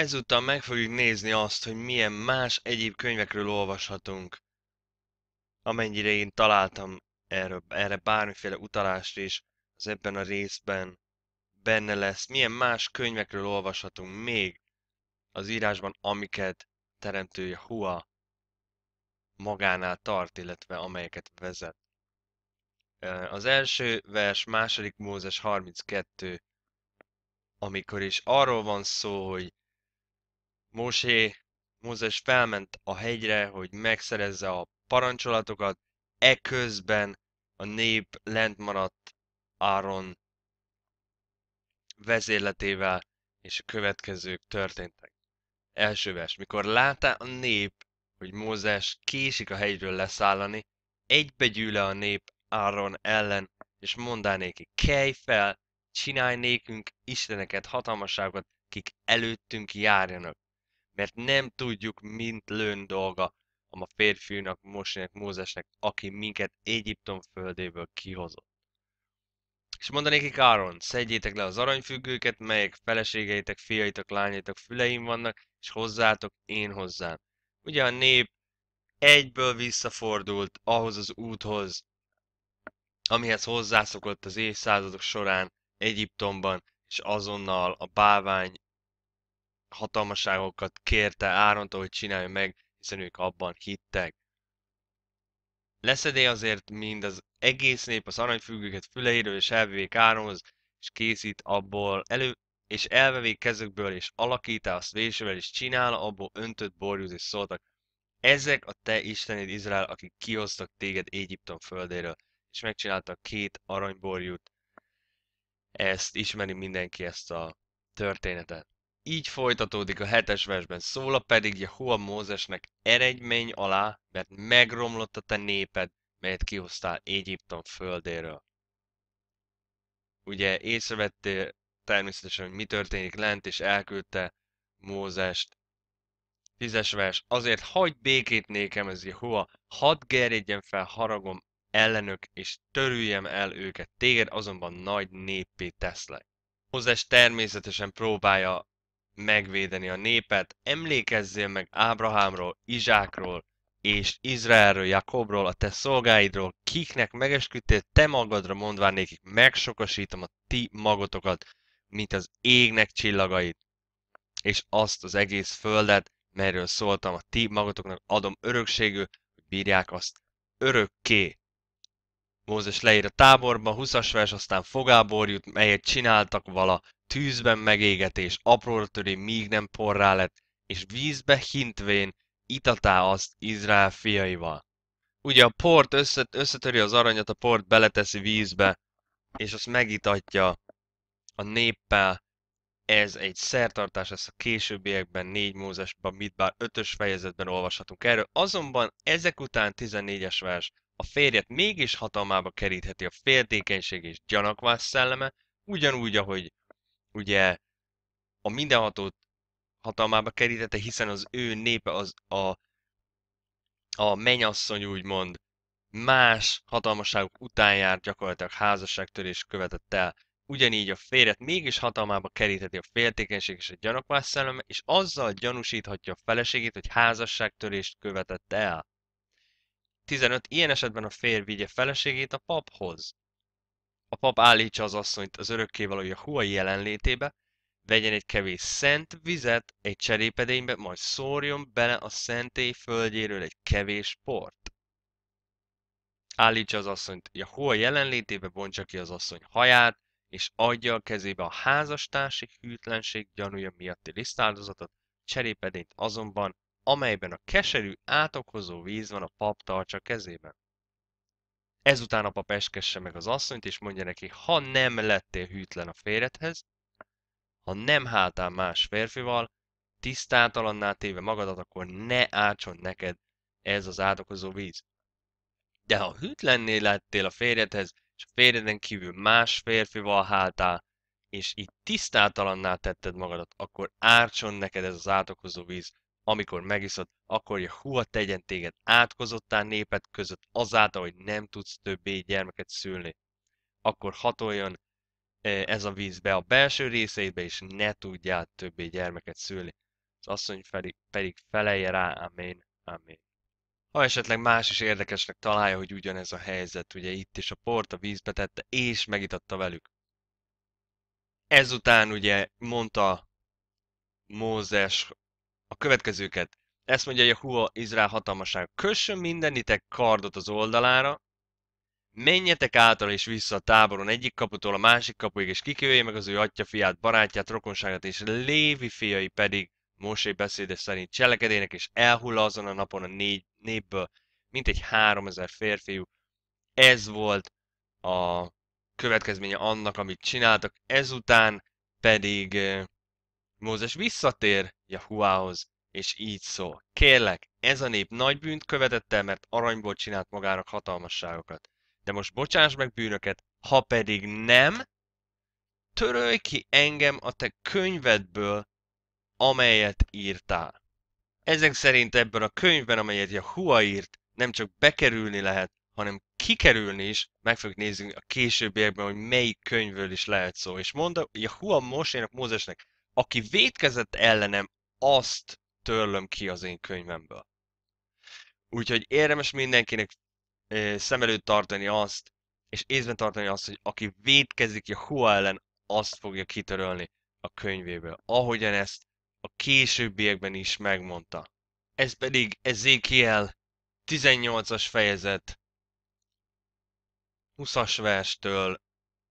Ezúttal meg fogjuk nézni azt, hogy milyen más egyéb könyvekről olvashatunk. Amennyire én találtam erre, erre bármiféle utalást is, az ebben a részben benne lesz, milyen más könyvekről olvashatunk még az írásban, amiket teremtője Hua magánál tart, illetve amelyeket vezet. Az első vers, második Mózes 32, amikor is arról van szó, hogy Mosé, Mózes felment a hegyre, hogy megszerezze a parancsolatokat, eközben a nép lent maradt Áron vezérletével, és a következők történtek. Első vers, mikor látta a nép, hogy Mózes késik a hegyről leszállani, egybegyűle a nép Áron ellen, és mondá neki, kelj fel, csinálj nékünk isteneket, hatalmasságot, kik előttünk járjanak mert nem tudjuk, mint lőn dolga a férfiúnak, Mosének, Mózesnek, aki minket Egyiptom földéből kihozott. És mondanék ki Káron, szedjétek le az aranyfüggőket, melyek feleségeitek, fiaitok, lányaitok füleim vannak, és hozzátok én hozzám. Ugye a nép egyből visszafordult ahhoz az úthoz, amihez hozzászokott az évszázadok során Egyiptomban, és azonnal a bávány hatalmaságokat kérte Árontól, hogy csinálja meg, hiszen ők abban hittek. Leszedé azért mind az egész nép az aranyfüggőket füleiről és elvék Áronhoz, és készít abból elő, és elvevék kezükből, és alakítá azt vésővel, és csinál abból öntött borjúz, és szóltak, ezek a te Istened Izrael, akik kihoztak téged Egyiptom földéről, és megcsináltak két aranyborjút. Ezt ismeri mindenki ezt a történetet. Így folytatódik a hetes versben. Szóla pedig Jehova Mózesnek eredmény alá, mert megromlott a te néped, melyet kihoztál Egyiptom földéről. Ugye észrevettél természetesen, hogy mi történik lent, és elküldte Mózest. Tízes vers. Azért hagy békét nékem ez Jehova, hadd gerjedjen fel haragom ellenök, és törüljem el őket. Téged azonban nagy néppé teszlek. Mózes természetesen próbálja megvédeni a népet. Emlékezzél meg Ábrahámról, Izsákról és Izraelről, Jakobról, a te szolgáidról, kiknek megesküdtél te magadra mondván nékik, megsokasítom a ti magotokat, mint az égnek csillagait, és azt az egész földet, merről szóltam, a ti magatoknak adom örökségül, hogy bírják azt örökké. Mózes leír a táborba, 20-as vers, aztán fogából jut, melyet csináltak vala tűzben megégetés, apróra töré, míg nem porrá lett, és vízbe hintvén itatá azt Izrael fiaival. Ugye a port összet, összetöri az aranyat, a port beleteszi vízbe, és azt megitatja a néppel. Ez egy szertartás, ezt a későbbiekben 4 Mózesben, mit 5-ös fejezetben olvashatunk erről. Azonban ezek után 14-es vers, a férjet mégis hatalmába kerítheti a féltékenység és gyanakvás szelleme, ugyanúgy, ahogy ugye a mindenható hatalmába kerítette, hiszen az ő népe az a, a mennyasszony úgymond más hatalmaságok után járt gyakorlatilag házasságtörés követett el. Ugyanígy a féret mégis hatalmába keríteti a féltékenység és a gyanakvás szelleme, és azzal gyanúsíthatja a feleségét, hogy házasságtörést követett el. 15. Ilyen esetben a férj vigye feleségét a paphoz a pap állítsa az asszonyt az a huai jelenlétébe, vegyen egy kevés szent vizet egy cserépedénybe, majd szórjon bele a szentély földjéről egy kevés port. Állítsa az asszonyt Jahua jelenlétébe, bontsa ki az asszony haját, és adja a kezébe a házastársi hűtlenség gyanúja miatti lisztáldozatot, cserépedényt azonban, amelyben a keserű átokozó víz van a pap tartsa kezében. Ezután a pap eskesse meg az asszonyt, és mondja neki, ha nem lettél hűtlen a férjedhez, ha nem háltál más férfival, tisztátalanná téve magadat, akkor ne átson neked ez az átokozó víz. De ha hűtlenné lettél a férjedhez, és a férjeden kívül más férfival háltál, és így tisztátalanná tetted magadat, akkor ártson neked ez az átokozó víz, amikor megiszod, akkor huha tegyen téged átkozottán néped között azáltal, hogy nem tudsz többé gyermeket szülni. Akkor hatoljon e, ez a víz be a belső részeibe, és ne tudjál többé gyermeket szülni. Az asszony pedig, pedig felelje rá, amén, amén. Ha esetleg más is érdekesnek találja, hogy ugyanez a helyzet, ugye itt is a port a vízbe tette, és megitatta velük. Ezután ugye mondta Mózes a következőket. Ezt mondja Jehova Izrael hatalmaság. Kössön mindenitek kardot az oldalára, menjetek által és vissza a táboron egyik kaputól a másik kapuig, és kikövje meg az ő atya, fiát, barátját, rokonságát, és Lévi fiai pedig Mosé beszéde szerint cselekedének, és elhull azon a napon a négy népből, mint egy háromezer férfiú. Ez volt a következménye annak, amit csináltak, ezután pedig eh, Mózes visszatér Jahuához, és így szól. Kérlek, ez a nép nagy bűnt követett el, mert aranyból csinált magának hatalmasságokat. De most bocsáss meg bűnöket, ha pedig nem, törölj ki engem a te könyvedből, amelyet írtál. Ezek szerint ebben a könyvben, amelyet Jahua írt, nem csak bekerülni lehet, hanem kikerülni is, meg fogjuk nézni a későbbiekben, hogy melyik könyvről is lehet szó. És mondta a Hua Mosének, Mózesnek, aki vétkezett ellenem, azt törlöm ki az én könyvemből. Úgyhogy érdemes mindenkinek szem előtt tartani azt, és észben tartani azt, hogy aki vétkezik Hua ellen, azt fogja kitörölni a könyvéből. Ahogyan ezt a későbbiekben is megmondta. Ez pedig Ezekiel 18-as fejezet 20-as verstől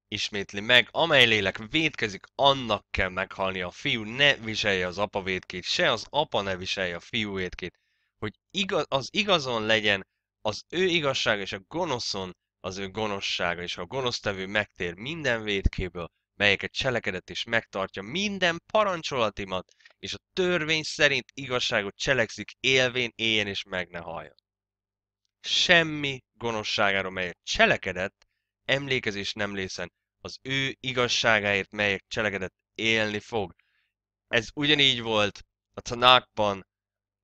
ismétli meg, amely lélek védkezik, annak kell meghalni a fiú, ne viselje az apa védkét, se az apa ne viselje a fiú védkét, hogy igaz, az igazon legyen az ő igazsága és a gonoszon az ő gonoszsága, és ha a gonosztevő megtér minden védkéből, melyeket cselekedett és megtartja minden parancsolatimat, és a törvény szerint igazságot cselekszik, élvén éljen és meg ne halljon. Semmi gonoszságára, melyet cselekedett, emlékezés nem lészen, az ő igazságáért, melyek cselekedett, élni fog. Ez ugyanígy volt a Tanákban,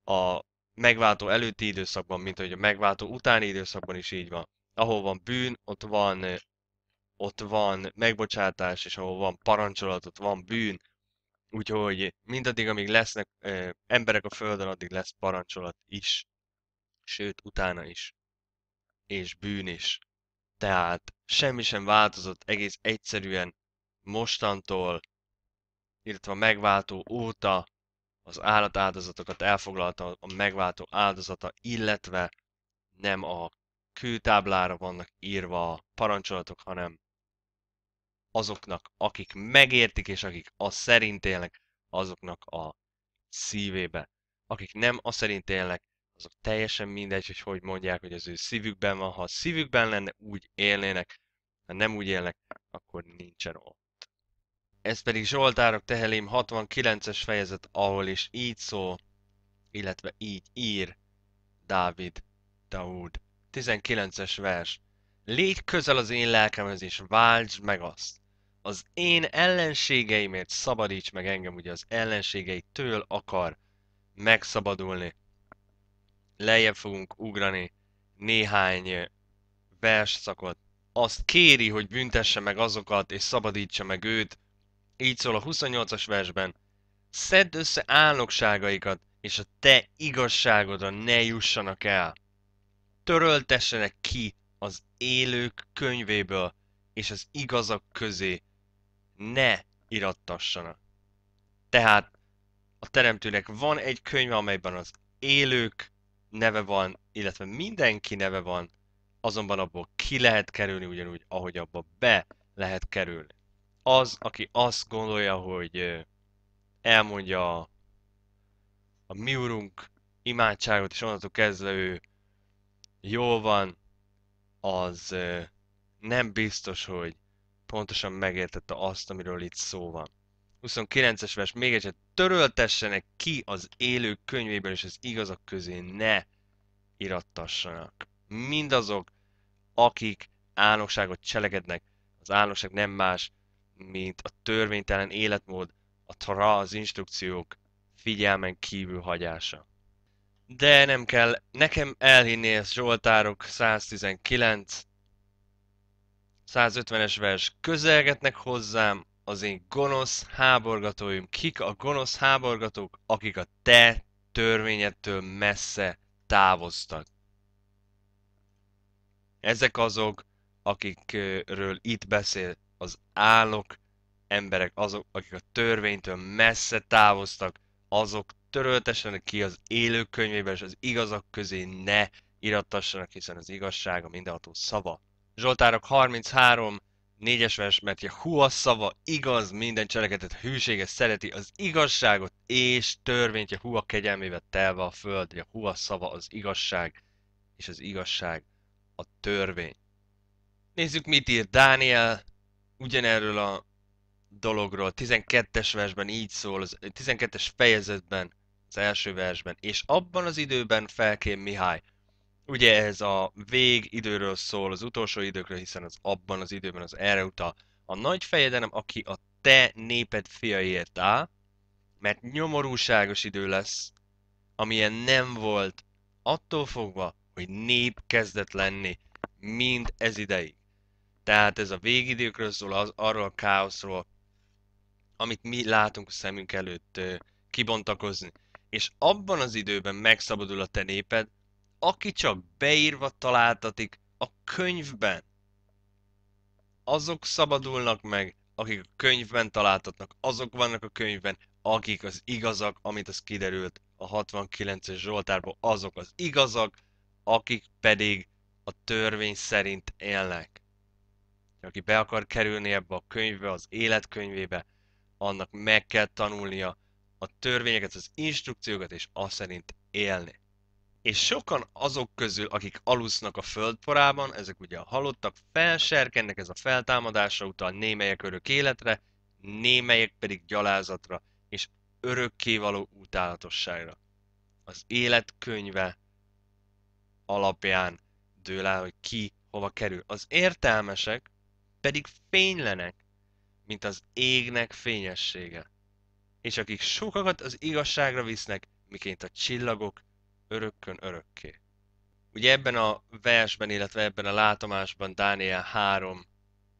a megváltó előtti időszakban, mint hogy a megváltó utáni időszakban is így van. Ahol van bűn, ott van, ott van megbocsátás, és ahol van parancsolat, ott van bűn. Úgyhogy mindaddig, amíg lesznek ö, emberek a Földön, addig lesz parancsolat is. Sőt, utána is. És bűn is. Tehát semmi sem változott egész egyszerűen mostantól, illetve a megváltó óta az állatáldozatokat elfoglalta a megváltó áldozata, illetve nem a kőtáblára vannak írva a parancsolatok, hanem azoknak, akik megértik és akik az szerint élnek, azoknak a szívébe. Akik nem az szerint élnek, azok teljesen mindegy, hogy hogy mondják, hogy az ő szívükben van. Ha a szívükben lenne, úgy élnének. Ha nem úgy élnek, akkor nincsen ott. Ez pedig Zsoltárok Tehelém 69-es fejezet, ahol is így szól, illetve így ír Dávid, Daud. 19-es vers. Légy közel az én lelkemhez, és váltsd meg azt. Az én ellenségeimért szabadíts meg engem, ugye az ellenségei től akar megszabadulni lejjebb fogunk ugrani néhány versszakot. Azt kéri, hogy büntesse meg azokat, és szabadítsa meg őt. Így szól a 28-as versben. Szedd össze álnokságaikat, és a te igazságodra ne jussanak el. Töröltessenek ki az élők könyvéből, és az igazak közé ne irattassanak. Tehát a teremtőnek van egy könyve, amelyben az élők neve van, illetve mindenki neve van, azonban abból ki lehet kerülni ugyanúgy, ahogy abba be lehet kerülni. Az, aki azt gondolja, hogy elmondja a, a mi urunk imádságot, és onnantól kezdve ő jól van, az nem biztos, hogy pontosan megértette azt, amiről itt szó van. 29-es vers még egyet, töröltessenek ki az élő könyvéből, és az igazak közé ne irattassanak. Mindazok, akik álnokságot cselekednek, az álnokság nem más, mint a törvénytelen életmód, a tra, az instrukciók figyelmen kívül hagyása. De nem kell nekem elhinni ezt Zsoltárok 119, 150-es vers közelgetnek hozzám, az én gonosz háborgatóim, kik a gonosz háborgatók, akik a te törvényedtől messze távoztak. Ezek azok, akikről itt beszél az állok emberek, azok, akik a törvénytől messze távoztak, azok töröltesen ki az élőkönyvében, és az igazak közé ne irattassanak, hiszen az igazság a mindenható szava. Zsoltárok 33, Négyes vers, mert a hua szava igaz, minden cselekedet hűséges, szereti az igazságot és törvényt, hua kegyelmével telve a föld, hua szava az igazság, és az igazság a törvény. Nézzük, mit ír Dániel ugyanerről a dologról. 12-es versben így szól, az 12-es fejezetben, az első versben. És abban az időben felkém Mihály, Ugye ez a vég időről szól, az utolsó időkről, hiszen az abban az időben az erre uta A nagy fejedelem, aki a te néped fiaiért áll, mert nyomorúságos idő lesz, amilyen nem volt attól fogva, hogy nép kezdett lenni, mind ez ideig. Tehát ez a végidőkről szól, az, arról a káoszról, amit mi látunk a szemünk előtt kibontakozni. És abban az időben megszabadul a te néped, aki csak beírva találtatik a könyvben, azok szabadulnak meg, akik a könyvben találtatnak, azok vannak a könyvben, akik az igazak, amit az kiderült a 69-es Zsoltárból, azok az igazak, akik pedig a törvény szerint élnek. Aki be akar kerülni ebbe a könyvbe, az életkönyvébe, annak meg kell tanulnia a törvényeket, az instrukciókat, és azt szerint élni és sokan azok közül, akik alusznak a földporában, ezek ugye a halottak, felserkennek ez a feltámadásra utal némelyek örök életre, némelyek pedig gyalázatra és örökkévaló utálatosságra. Az élet könyve alapján dől el, hogy ki hova kerül. Az értelmesek pedig fénylenek, mint az égnek fényessége. És akik sokakat az igazságra visznek, miként a csillagok örökkön örökké. Ugye ebben a versben, illetve ebben a látomásban Dániel három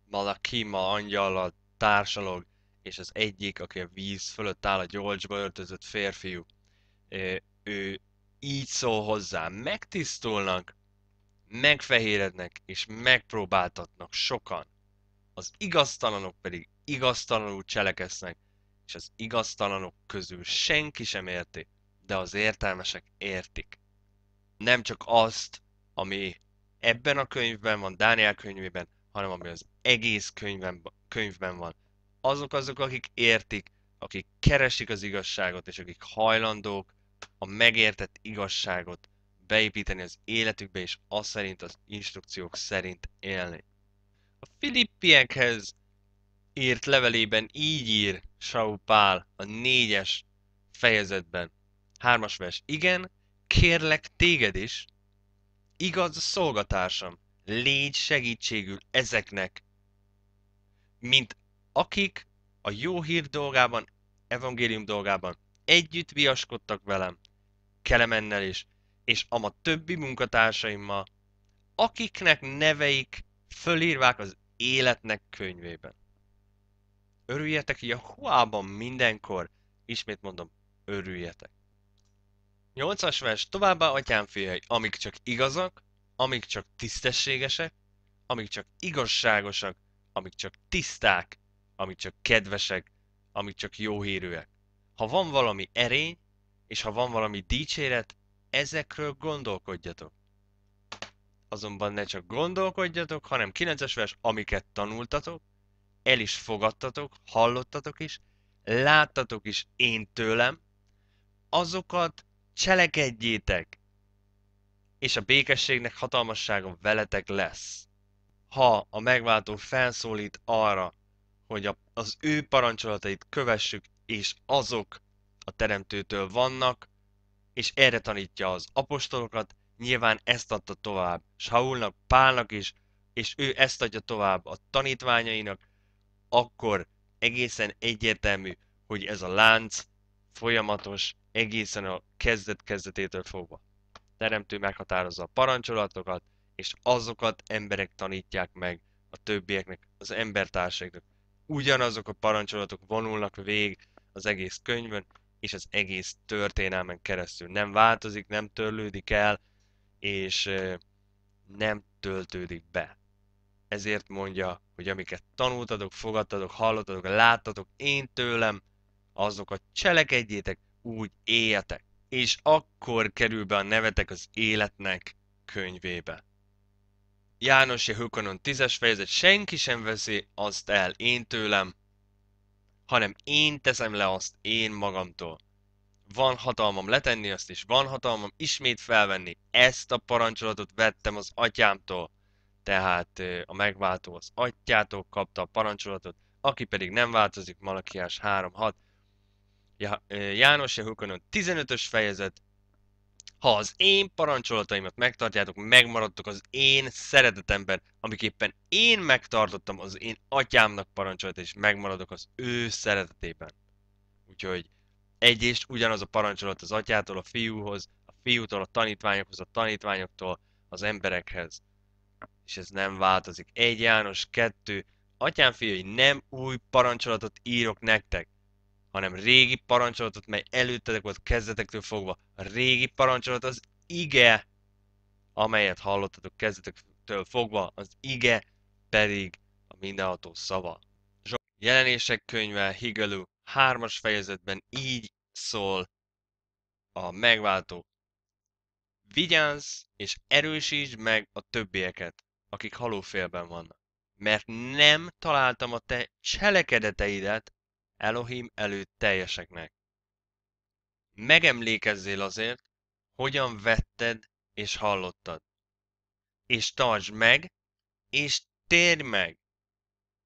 Malakima angyallal társalog, és az egyik, aki a víz fölött áll a gyolcsba öltözött férfiú, ő így szól hozzá, megtisztulnak, megfehérednek és megpróbáltatnak sokan. Az igaztalanok pedig igaztalanul cselekesznek, és az igaztalanok közül senki sem érti, de az értelmesek értik. Nem csak azt, ami ebben a könyvben van, Dániel könyvében, hanem ami az egész könyvben, könyvben van. Azok azok, akik értik, akik keresik az igazságot, és akik hajlandók a megértett igazságot beépíteni az életükbe, és az szerint, az instrukciók szerint élni. A filippiekhez írt levelében így ír Saul Pál a négyes fejezetben. Hármas vers. Igen, kérlek téged is, igaz szolgatársam, légy segítségül ezeknek, mint akik a jó hír dolgában, evangélium dolgában együtt viaskodtak velem, Kelemennel is, és ma többi munkatársaimmal, akiknek neveik fölírvák az életnek könyvében. Örüljetek Jahuában mindenkor, ismét mondom, örüljetek. Nyolcas vers, továbbá atyám fiai, amik csak igazak, amik csak tisztességesek, amik csak igazságosak, amik csak tiszták, amik csak kedvesek, amik csak jó hírűek. Ha van valami erény, és ha van valami dicséret, ezekről gondolkodjatok. Azonban ne csak gondolkodjatok, hanem 9-es vers, amiket tanultatok, el is fogadtatok, hallottatok is, láttatok is én tőlem, azokat cselekedjétek, és a békességnek hatalmassága veletek lesz. Ha a megváltó felszólít arra, hogy az ő parancsolatait kövessük, és azok a teremtőtől vannak, és erre tanítja az apostolokat, nyilván ezt adta tovább Saulnak, Pálnak is, és ő ezt adja tovább a tanítványainak, akkor egészen egyértelmű, hogy ez a lánc folyamatos egészen a kezdet-kezdetétől fogva. Teremtő meghatározza a parancsolatokat, és azokat emberek tanítják meg a többieknek, az embertársaiknak. Ugyanazok a parancsolatok vonulnak vég az egész könyvön, és az egész történelmen keresztül. Nem változik, nem törlődik el, és nem töltődik be. Ezért mondja, hogy amiket tanultatok, fogadtatok, hallottatok, láttatok én tőlem, azokat cselekedjétek, úgy éljetek. És akkor kerül be a nevetek az életnek könyvébe. János Jehokanon 10-es fejezet, senki sem veszi azt el én tőlem, hanem én teszem le azt én magamtól. Van hatalmam letenni azt, és van hatalmam ismét felvenni. Ezt a parancsolatot vettem az atyámtól. Tehát a megváltó az atyától kapta a parancsolatot, aki pedig nem változik, Malakiás 3.6, János Jehukonon 15-ös fejezet, ha az én parancsolataimat megtartjátok, megmaradtok az én szeretetemben, amiképpen én megtartottam az én atyámnak parancsolat, és megmaradok az ő szeretetében. Úgyhogy egy és ugyanaz a parancsolat az atyától, a fiúhoz, a fiútól, a tanítványokhoz, a tanítványoktól, az emberekhez. És ez nem változik. Egy János, kettő. Atyám fiai, nem új parancsolatot írok nektek, hanem régi parancsolatot, mely előttetek volt kezdetektől fogva. A régi parancsolat az ige, amelyet hallottatok kezdetektől fogva, az ige pedig a mindenható szava. Zsolt jelenések könyve, Higelő, hármas fejezetben így szól a megváltó. Vigyázz és erősítsd meg a többieket, akik halófélben vannak, mert nem találtam a te cselekedeteidet, Elohim előtt teljeseknek. Megemlékezzél azért, hogyan vetted és hallottad. És tartsd meg, és térj meg!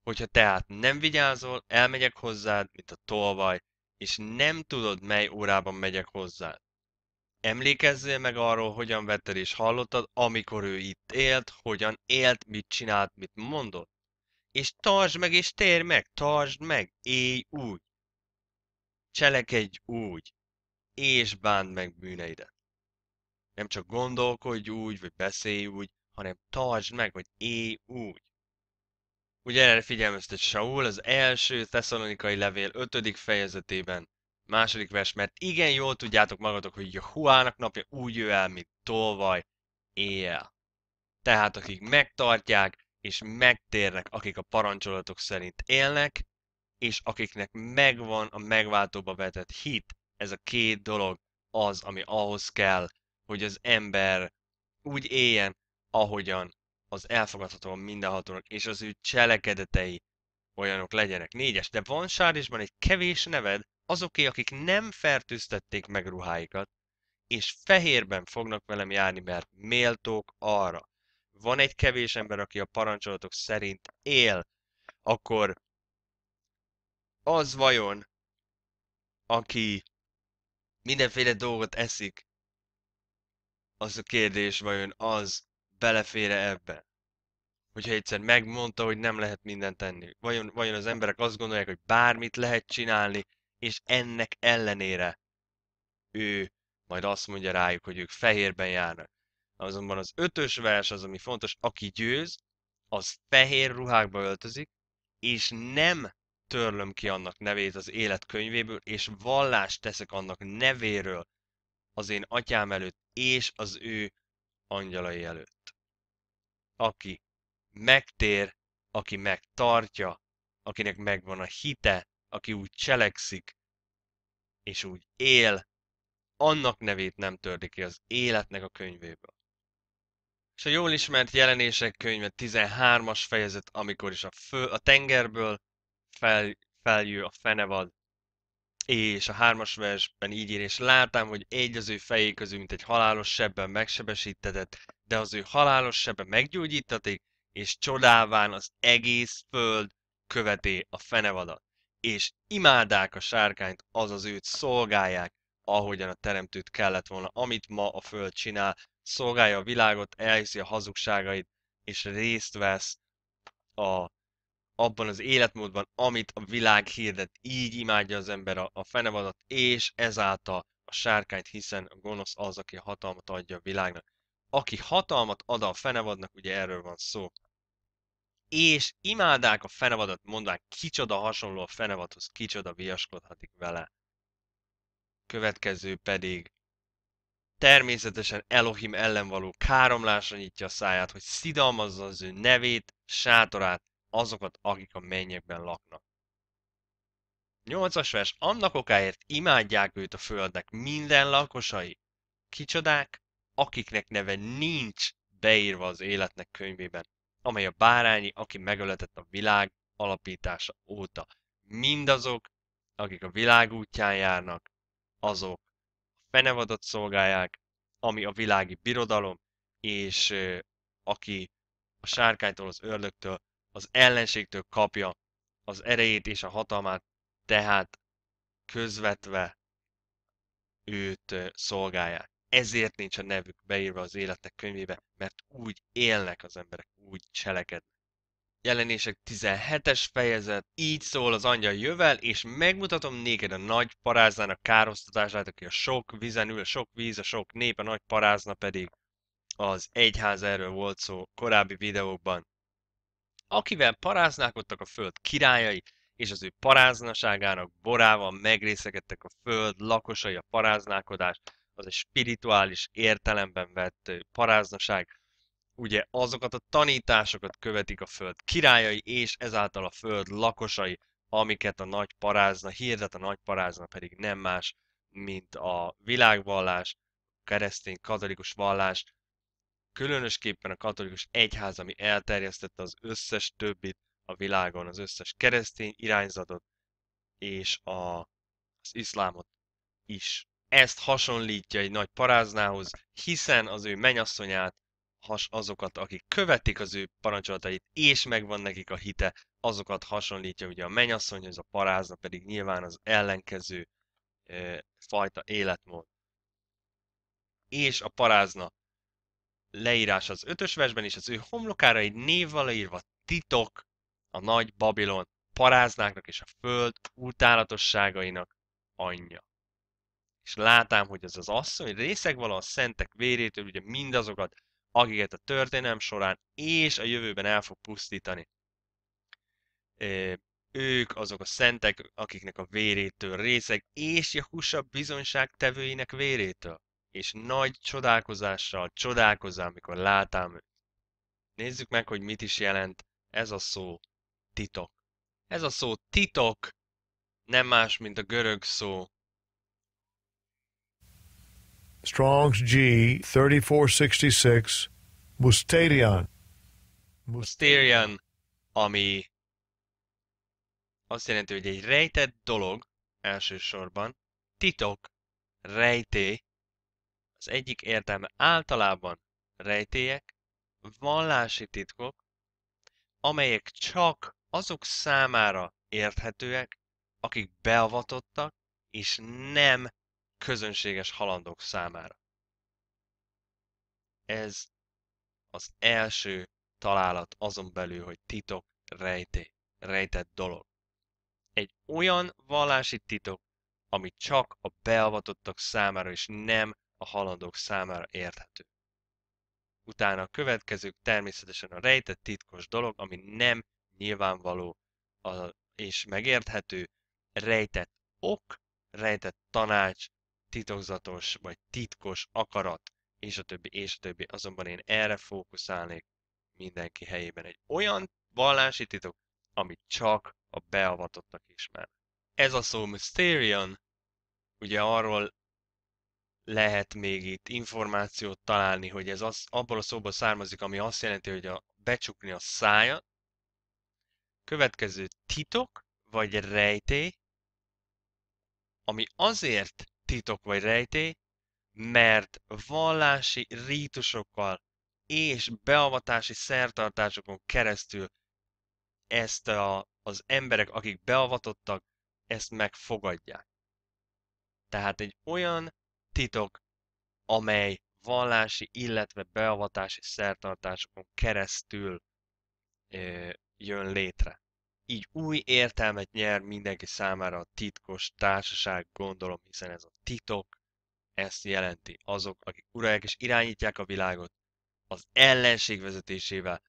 Hogyha tehát nem vigyázol, elmegyek hozzád, mint a tolvaj, és nem tudod, mely órában megyek hozzád. Emlékezzél meg arról, hogyan vetted és hallottad, amikor ő itt élt, hogyan élt, mit csinált, mit mondott és tartsd meg, és tér meg, tartsd meg, élj úgy, cselekedj úgy, és bánd meg bűneidet. Nem csak gondolkodj úgy, vagy beszélj úgy, hanem tartsd meg, vagy élj úgy. Ugye erre figyelmeztet Saul az első Thessalonikai levél 5. fejezetében, második vers, mert igen jól tudjátok magatok, hogy huának napja úgy jö el, mint tolvaj éjjel. Tehát akik megtartják, és megtérnek, akik a parancsolatok szerint élnek, és akiknek megvan a megváltóba vetett hit, ez a két dolog az, ami ahhoz kell, hogy az ember úgy éljen, ahogyan az elfogadható mindenhatónak, és az ő cselekedetei olyanok legyenek. Négyes, de van Sárisban egy kevés neved azoké, akik nem fertőztették meg ruháikat, és fehérben fognak velem járni, mert méltók arra van egy kevés ember, aki a parancsolatok szerint él, akkor az vajon, aki mindenféle dolgot eszik, az a kérdés vajon az belefére ebbe? Hogyha egyszer megmondta, hogy nem lehet mindent tenni. Vajon, vajon az emberek azt gondolják, hogy bármit lehet csinálni, és ennek ellenére ő majd azt mondja rájuk, hogy ők fehérben járnak. Azonban az ötös vers az, ami fontos, aki győz, az fehér ruhákba öltözik, és nem törlöm ki annak nevét az élet könyvéből, és vallást teszek annak nevéről az én atyám előtt és az ő angyalai előtt. Aki megtér, aki megtartja, akinek megvan a hite, aki úgy cselekszik, és úgy él, annak nevét nem törli ki az életnek a könyvéből és a jól ismert jelenések könyve 13-as fejezet, amikor is a, fő, a tengerből fel, feljő a fenevad, és a hármas versben így ír, és látám, hogy egy az ő fejé közül, mint egy halálos sebben megsebesítetett, de az ő halálos sebe meggyógyítatik, és csodáván az egész föld követé a fenevadat, és imádák a sárkányt, azaz őt szolgálják, ahogyan a teremtőt kellett volna, amit ma a föld csinál, szolgálja a világot, elhiszi a hazugságait, és részt vesz a, abban az életmódban, amit a világ hirdet. Így imádja az ember a, a fenevadat, és ezáltal a sárkányt, hiszen a gonosz az, aki a hatalmat adja a világnak. Aki hatalmat ad a fenevadnak, ugye erről van szó. És imádák a fenevadat, mondván kicsoda hasonló a fenevadhoz, kicsoda viaskodhatik vele. Következő pedig természetesen Elohim ellen való káromlásra nyitja a száját, hogy szidalmazza az ő nevét, sátorát, azokat, akik a mennyekben laknak. 8-as vers, annak okáért imádják őt a földnek minden lakosai. Kicsodák, akiknek neve nincs beírva az életnek könyvében, amely a bárányi, aki megöletett a világ alapítása óta. Mindazok, akik a világ útján járnak, azok Fenevadot szolgálják, ami a világi birodalom, és ö, aki a sárkánytól, az ördögtől, az ellenségtől kapja az erejét és a hatalmát, tehát közvetve őt ö, szolgálják. Ezért nincs a nevük beírva az életek könyvébe, mert úgy élnek az emberek, úgy cselekednek jelenések 17-es fejezet, így szól az angyal jövel, és megmutatom néked a nagy paráznának károsztatását, aki a sok vizen ül, a sok víz, a sok nép, a nagy parázna pedig az egyház erről volt szó korábbi videókban. Akivel paráználkodtak a föld királyai, és az ő paráznaságának borával megrészekedtek a föld lakosai a paráználkodás, az egy spirituális értelemben vett paráznaság, ugye azokat a tanításokat követik a föld királyai, és ezáltal a föld lakosai, amiket a nagy parázna hirdet, a nagy parázna pedig nem más, mint a világvallás, keresztény, katolikus vallás, különösképpen a katolikus egyház, ami elterjesztette az összes többit a világon, az összes keresztény irányzatot és a, az iszlámot is. Ezt hasonlítja egy nagy paráznához, hiszen az ő menyasszonyát has, azokat, akik követik az ő parancsolatait, és megvan nekik a hite, azokat hasonlítja ugye a ez a parázna pedig nyilván az ellenkező e, fajta életmód. És a parázna leírás az ötös versben, és az ő homlokára egy névvel írva titok a nagy Babilon paráznáknak és a föld utálatosságainak anyja. És látám, hogy ez az asszony részeg vala a szentek vérétől, ugye mindazokat, akiket a történelem során és a jövőben el fog pusztítani. Ők azok a szentek, akiknek a vérétől részeg, és Jahusa tevőinek vérétől. És nagy csodálkozással csodálkozám, mikor látám őt. Nézzük meg, hogy mit is jelent ez a szó titok. Ez a szó titok nem más, mint a görög szó Strong's G 3466 Musterian. Musterian, ami azt jelenti, hogy egy rejtett dolog elsősorban, titok, rejté, az egyik értelme általában rejtélyek, vallási titkok, amelyek csak azok számára érthetőek, akik beavatottak, és nem közönséges halandók számára. Ez az első találat azon belül, hogy titok, rejté, rejtett dolog. Egy olyan vallási titok, ami csak a beavatottak számára és nem a halandók számára érthető. Utána a következők természetesen a rejtett titkos dolog, ami nem nyilvánvaló és megérthető, rejtett ok, rejtett tanács, titokzatos vagy titkos akarat, és a többi, és a többi. Azonban én erre fókuszálnék mindenki helyében. Egy olyan vallási titok, amit csak a beavatottak ismer. Ez a szó Mysterion, ugye arról lehet még itt információt találni, hogy ez az, abból a szóból származik, ami azt jelenti, hogy a, becsukni a szája. Következő titok, vagy rejtély, ami azért titok vagy rejtély, mert vallási rítusokkal és beavatási szertartásokon keresztül ezt a, az emberek, akik beavatottak, ezt megfogadják. Tehát egy olyan titok, amely vallási, illetve beavatási szertartásokon keresztül ö, jön létre így új értelmet nyer mindenki számára a titkos társaság, gondolom, hiszen ez a titok, ezt jelenti azok, akik uralják és irányítják a világot, az ellenség vezetésével,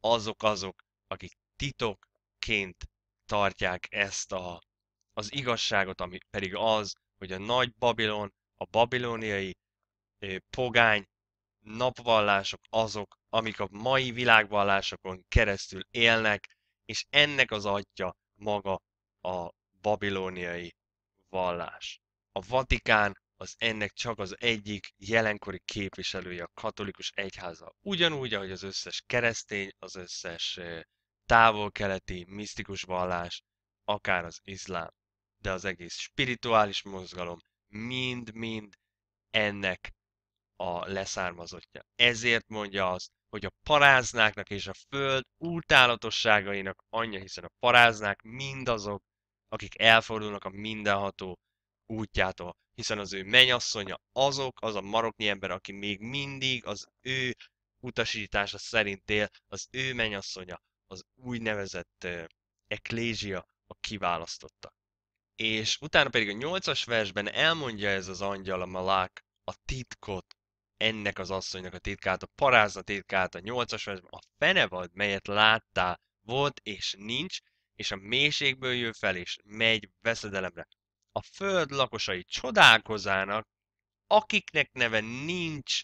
azok azok, akik titokként tartják ezt a, az igazságot, ami pedig az, hogy a nagy Babilon, a babiloniai pogány napvallások azok, amik a mai világvallásokon keresztül élnek, és ennek az adja maga a babiloniai vallás. A Vatikán az ennek csak az egyik jelenkori képviselője a katolikus egyháza. Ugyanúgy, ahogy az összes keresztény, az összes távol-keleti misztikus vallás, akár az iszlám, de az egész spirituális mozgalom mind-mind ennek a leszármazottja. Ezért mondja azt, hogy a paráznáknak és a föld utálatosságainak anyja, hiszen a paráznák mindazok, akik elfordulnak a mindenható útjától, hiszen az ő menyasszonya azok, az a maroknyi ember, aki még mindig az ő utasítása szerint él, az ő menyasszonya, az úgynevezett uh, a kiválasztotta. És utána pedig a nyolcas versben elmondja ez az angyal a Malák a titkot, ennek az asszonynak a titkát, a parázna titkát, a nyolcas, a fenevad, melyet láttál, volt és nincs, és a mélységből jön fel, és megy veszedelemre. A föld lakosai csodálkozának, akiknek neve nincs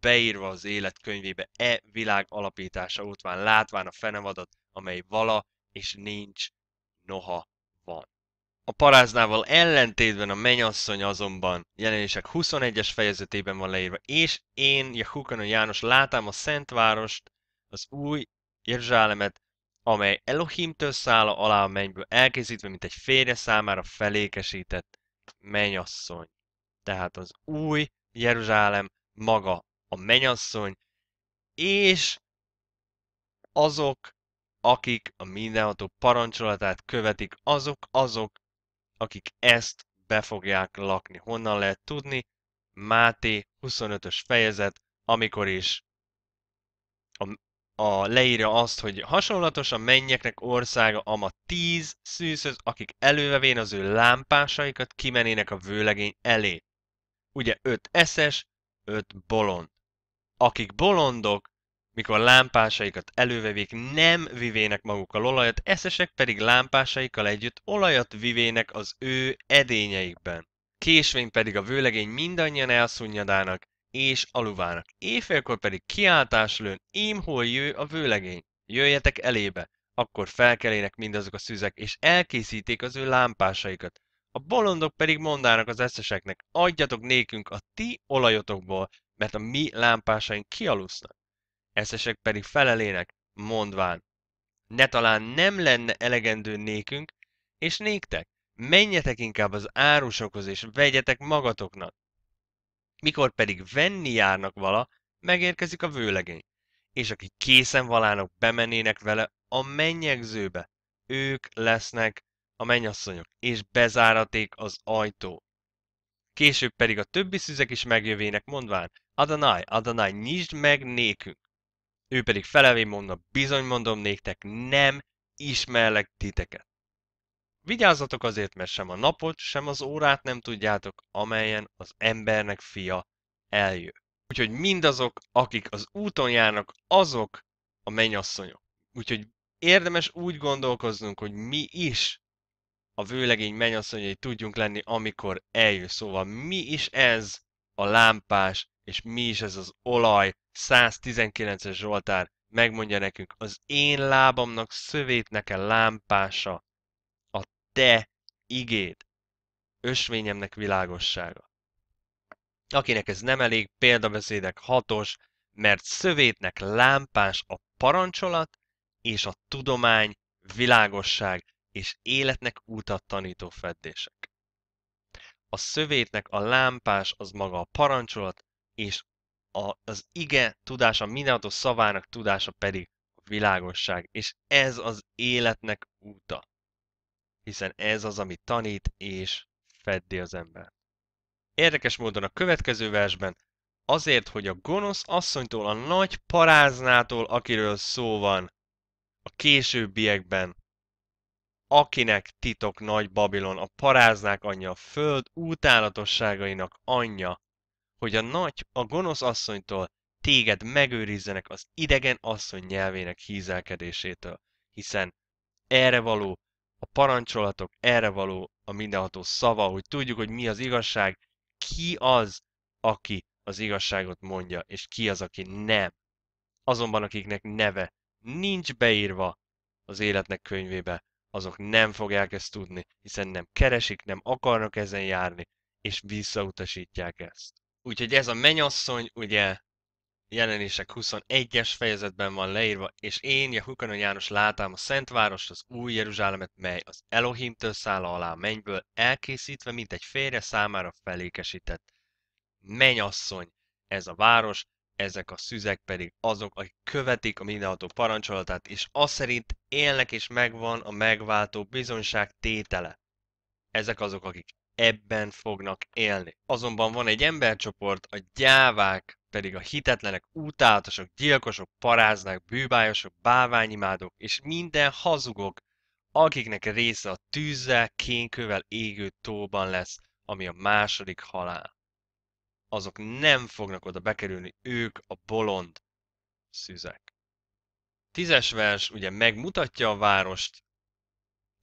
beírva az életkönyvébe e világ alapítása útván, látván a fenevadat, amely vala és nincs, noha van. A paráznával ellentétben a menyasszony azonban jelenések 21-es fejezetében van leírva, és én, Jehukanon János, látám a Szentvárost, az új Jeruzsálemet, amely Elohimtől szála alá a mennyből elkészítve, mint egy férje számára felékesített menyasszony. Tehát az új Jeruzsálem maga a menyasszony, és azok, akik a mindenható parancsolatát követik, azok, azok, akik ezt be fogják lakni. Honnan lehet tudni? Máté 25-ös fejezet, amikor is a, a leírja azt, hogy hasonlatos a mennyeknek országa ama tíz szűzhöz, akik elővevén az ő lámpásaikat kimenének a vőlegény elé. Ugye öt eszes, öt bolond. Akik bolondok, mikor lámpásaikat elővevik, nem vivének magukkal olajat, eszesek pedig lámpásaikkal együtt olajat vivének az ő edényeikben. Késvény pedig a vőlegény mindannyian elszunnyadának és aluvának. Éjfélkor pedig kiáltás lőn, ím hol jő a vőlegény, jöjjetek elébe, akkor felkelének mindazok a szüzek, és elkészíték az ő lámpásaikat. A bolondok pedig mondának az eszeseknek, adjatok nékünk a ti olajotokból, mert a mi lámpásaink kialusznak eszesek pedig felelének, mondván, ne talán nem lenne elegendő nékünk, és néktek, menjetek inkább az árusokhoz, és vegyetek magatoknak. Mikor pedig venni járnak vala, megérkezik a vőlegény, és aki készen valának bemennének vele a mennyegzőbe, ők lesznek a mennyasszonyok, és bezáraték az ajtó. Később pedig a többi szüzek is megjövének, mondván, Adonai, Adonai, nyisd meg nékünk. Ő pedig felelvén mondna, bizony mondom néktek, nem ismerlek titeket. Vigyázzatok azért, mert sem a napot, sem az órát nem tudjátok, amelyen az embernek fia eljö. Úgyhogy mindazok, akik az úton járnak, azok a mennyasszonyok. Úgyhogy érdemes úgy gondolkoznunk, hogy mi is a vőlegény mennyasszonyai tudjunk lenni, amikor eljön. Szóval mi is ez a lámpás, és mi is ez az olaj, 119-es Zsoltár megmondja nekünk, az én lábamnak szövét nekem lámpása, a te igéd, ösvényemnek világossága. Akinek ez nem elég, példabeszédek hatos, mert szövétnek lámpás a parancsolat és a tudomány, világosság és életnek útat tanító feddések. A szövétnek a lámpás az maga a parancsolat és a, az ige tudása, mindenható szavának tudása pedig a világosság. És ez az életnek úta. Hiszen ez az, ami tanít és feddi az ember. Érdekes módon a következő versben azért, hogy a gonosz asszonytól, a nagy paráznától, akiről szó van a későbbiekben, akinek titok nagy Babilon, a paráznák anyja, a föld utálatosságainak anyja, hogy a nagy, a gonosz asszonytól téged megőrizzenek az idegen asszony nyelvének hízelkedésétől, hiszen erre való a parancsolatok, erre való a mindenható szava, hogy tudjuk, hogy mi az igazság, ki az, aki az igazságot mondja, és ki az, aki nem. Azonban, akiknek neve nincs beírva az életnek könyvébe, azok nem fogják ezt tudni, hiszen nem keresik, nem akarnak ezen járni, és visszautasítják ezt. Úgyhogy ez a menyasszony, ugye jelenések 21-es fejezetben van leírva, és én, Jehukanon János látám a Szentvárost, az új Jeruzsálemet, mely az Elohimtől száll alá a mennyből, elkészítve, mint egy férje számára felékesített menyasszony ez a város, ezek a szüzek pedig azok, akik követik a mindenható parancsolatát, és az szerint élnek és megvan a megváltó bizonyság tétele. Ezek azok, akik ebben fognak élni. Azonban van egy embercsoport, a gyávák, pedig a hitetlenek, utálatosok, gyilkosok, paráznák, bűbájosok, báványimádók és minden hazugok, akiknek része a tűzzel, kénkövel égő tóban lesz, ami a második halál. Azok nem fognak oda bekerülni, ők a bolond szüzek. Tízes vers ugye megmutatja a várost,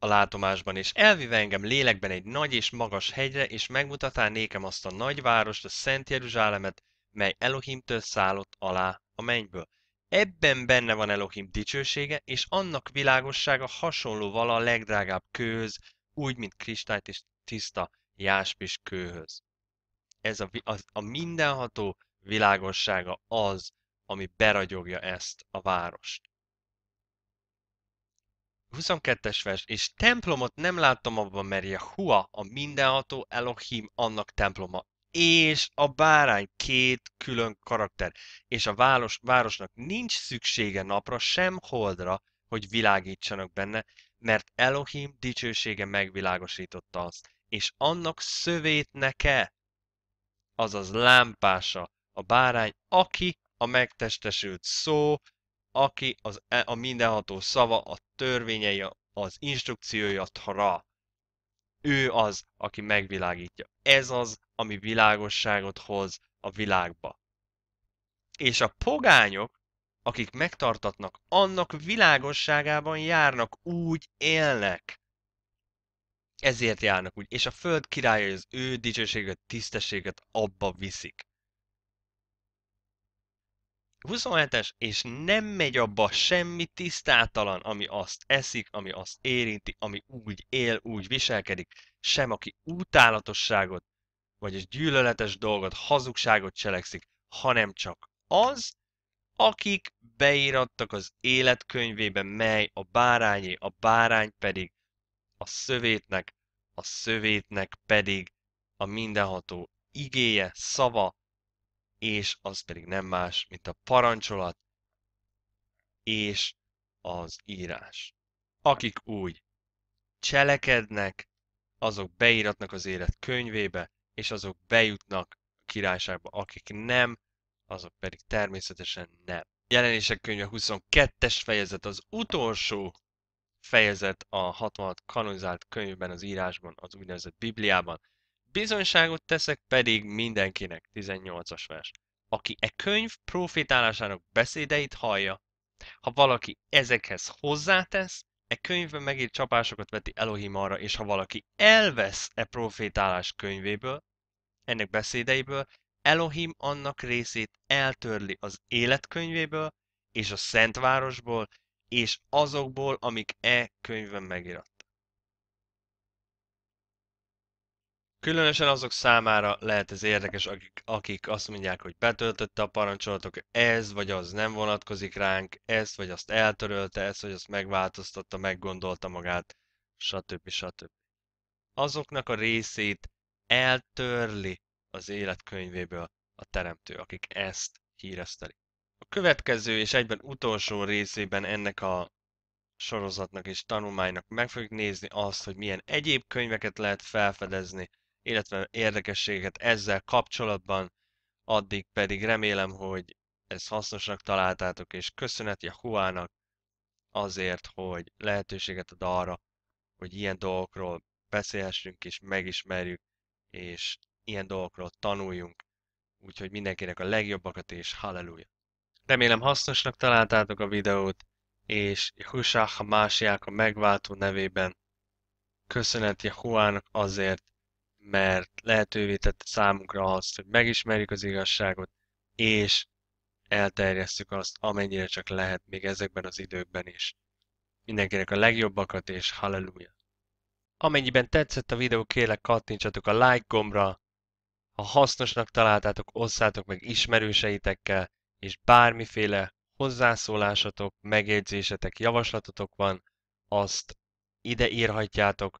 a látomásban, és elvive engem lélekben egy nagy és magas hegyre, és megmutatá nékem azt a nagyvárost, a Szent Jeruzsálemet, mely Elohimtől szállott alá a mennyből. Ebben benne van Elohim dicsősége, és annak világossága hasonló vala a legdrágább kőhöz, úgy, mint kristályt és tiszta jáspis kőhöz. Ez a, a, a mindenható világossága az, ami beragyogja ezt a várost. 22-es vers, és templomot nem látom abban, mert Hua a mindenható Elohim annak temploma, és a bárány két külön karakter, és a város, városnak nincs szüksége napra sem holdra, hogy világítsanak benne, mert Elohim dicsősége megvilágosította azt, és annak szövét neke, azaz lámpása, a bárány, aki a megtestesült szó, aki az, e, a mindenható szava, a törvényei, az instrukciója Tra. Ő az, aki megvilágítja. Ez az, ami világosságot hoz a világba. És a pogányok, akik megtartatnak, annak világosságában járnak, úgy élnek. Ezért járnak úgy, és a föld királya az ő dicsőséget, tisztességet abba viszik. 27-es, és nem megy abba semmi tisztátalan, ami azt eszik, ami azt érinti, ami úgy él, úgy viselkedik, sem aki utálatosságot, vagyis gyűlöletes dolgot, hazugságot cselekszik, hanem csak az, akik beírattak az életkönyvébe, mely a bárányé, a bárány pedig a szövétnek, a szövétnek pedig a mindenható igéje, szava, és az pedig nem más, mint a parancsolat és az írás. Akik úgy cselekednek, azok beíratnak az élet könyvébe, és azok bejutnak a királyságba, akik nem, azok pedig természetesen nem. Jelenések könyve 22-es fejezet, az utolsó fejezet a 66 kanonizált könyvben, az írásban, az úgynevezett Bibliában. Bizonyságot teszek pedig mindenkinek, 18-as vers. Aki e könyv profitálásának beszédeit hallja, ha valaki ezekhez hozzátesz, e könyvben megírt csapásokat veti Elohim arra, és ha valaki elvesz e profétálás könyvéből, ennek beszédeiből, Elohim annak részét eltörli az életkönyvéből, és a Szentvárosból, és azokból, amik e könyvben megiratt. Különösen azok számára lehet ez érdekes, akik, akik azt mondják, hogy betöltötte a parancsolatok, ez vagy az nem vonatkozik ránk, ezt vagy azt eltörölte, ezt vagy azt megváltoztatta, meggondolta magát, stb. stb. Azoknak a részét eltörli az életkönyvéből a teremtő, akik ezt híreszteli. A következő és egyben utolsó részében ennek a sorozatnak és tanulmánynak meg fogjuk nézni azt, hogy milyen egyéb könyveket lehet felfedezni, illetve érdekességeket ezzel kapcsolatban, addig pedig remélem, hogy ezt hasznosnak találtátok, és köszönet Jahuának azért, hogy lehetőséget ad arra, hogy ilyen dolgokról beszélhessünk és megismerjük, és ilyen dolgokról tanuljunk. Úgyhogy mindenkinek a legjobbakat és halleluja! Remélem hasznosnak találtátok a videót, és Husá Hamásiák a megváltó nevében köszönet Jehuának azért, mert lehetővé tette számunkra azt, hogy megismerjük az igazságot, és elterjesztjük azt, amennyire csak lehet még ezekben az időkben is. Mindenkinek a legjobbakat, és halleluja! Amennyiben tetszett a videó, kérlek kattintsatok a like gombra, ha hasznosnak találtátok, osszátok meg ismerőseitekkel, és bármiféle hozzászólásatok, megjegyzésetek, javaslatotok van, azt ide írhatjátok,